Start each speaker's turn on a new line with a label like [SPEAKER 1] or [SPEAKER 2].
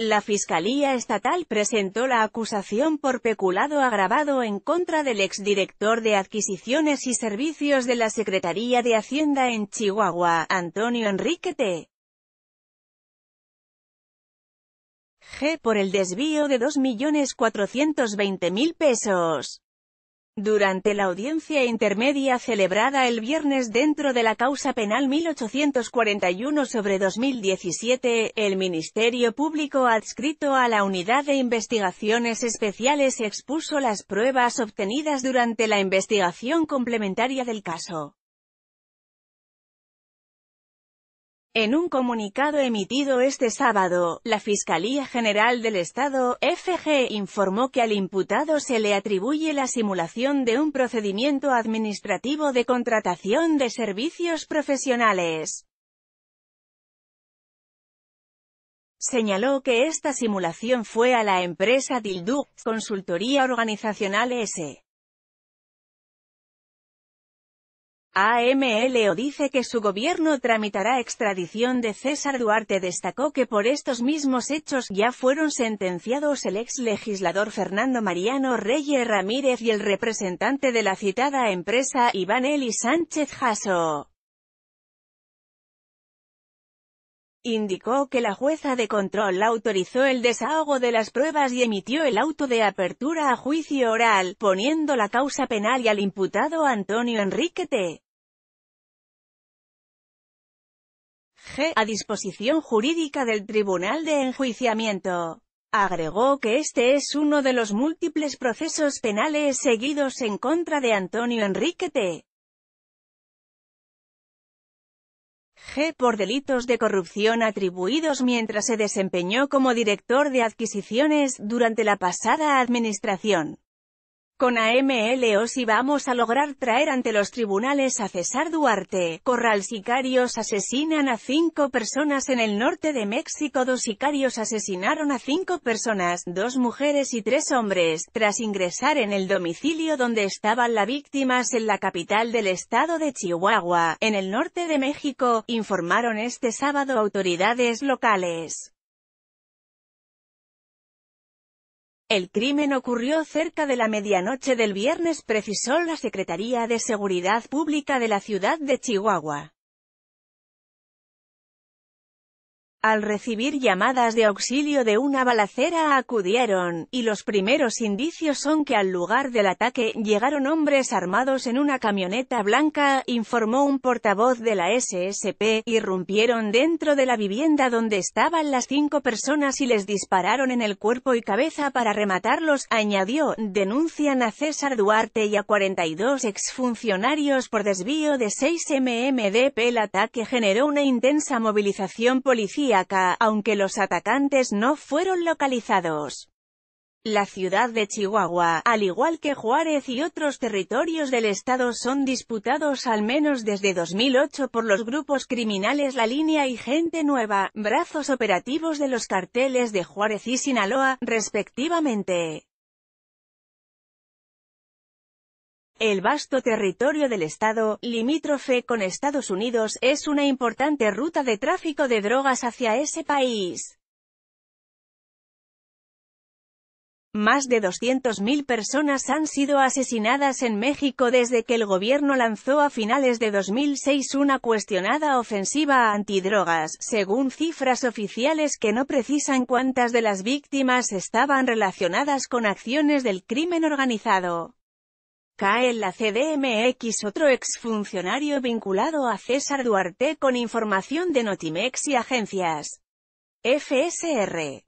[SPEAKER 1] La Fiscalía Estatal presentó la acusación por peculado agravado en contra del exdirector de Adquisiciones y Servicios de la Secretaría de Hacienda en Chihuahua, Antonio Enriquete G. por el desvío de 2.420.000 pesos. Durante la audiencia intermedia celebrada el viernes dentro de la causa penal 1841 sobre 2017, el Ministerio Público adscrito a la Unidad de Investigaciones Especiales expuso las pruebas obtenidas durante la investigación complementaria del caso. En un comunicado emitido este sábado, la Fiscalía General del Estado, FG, informó que al imputado se le atribuye la simulación de un procedimiento administrativo de contratación de servicios profesionales. Señaló que esta simulación fue a la empresa Dildu, Consultoría Organizacional S. AMLO dice que su gobierno tramitará extradición de César Duarte. Destacó que por estos mismos hechos ya fueron sentenciados el ex legislador Fernando Mariano Reyes Ramírez y el representante de la citada empresa Iván Eli Sánchez Jasso. indicó que la jueza de control autorizó el desahogo de las pruebas y emitió el auto de apertura a juicio oral, poniendo la causa penal y al imputado Antonio Enriquete. G. a disposición jurídica del Tribunal de Enjuiciamiento. Agregó que este es uno de los múltiples procesos penales seguidos en contra de Antonio Enrique T. G. por delitos de corrupción atribuidos mientras se desempeñó como director de adquisiciones durante la pasada administración. Con AMLO si vamos a lograr traer ante los tribunales a César Duarte, Corral sicarios asesinan a cinco personas en el norte de México Dos sicarios asesinaron a cinco personas, dos mujeres y tres hombres, tras ingresar en el domicilio donde estaban las víctimas en la capital del estado de Chihuahua, en el norte de México, informaron este sábado autoridades locales. El crimen ocurrió cerca de la medianoche del viernes precisó la Secretaría de Seguridad Pública de la ciudad de Chihuahua. Al recibir llamadas de auxilio de una balacera acudieron, y los primeros indicios son que al lugar del ataque llegaron hombres armados en una camioneta blanca, informó un portavoz de la SSP, irrumpieron dentro de la vivienda donde estaban las cinco personas y les dispararon en el cuerpo y cabeza para rematarlos, añadió, denuncian a César Duarte y a 42 exfuncionarios por desvío de 6 MMDP. El ataque generó una intensa movilización policial aunque los atacantes no fueron localizados. La ciudad de Chihuahua, al igual que Juárez y otros territorios del estado son disputados al menos desde 2008 por los grupos criminales La Línea y Gente Nueva, brazos operativos de los carteles de Juárez y Sinaloa, respectivamente. El vasto territorio del estado, limítrofe con Estados Unidos, es una importante ruta de tráfico de drogas hacia ese país. Más de 200.000 personas han sido asesinadas en México desde que el gobierno lanzó a finales de 2006 una cuestionada ofensiva antidrogas, según cifras oficiales que no precisan cuántas de las víctimas estaban relacionadas con acciones del crimen organizado. Cae en la CDMX otro exfuncionario vinculado a César Duarte con información de Notimex y agencias. FSR.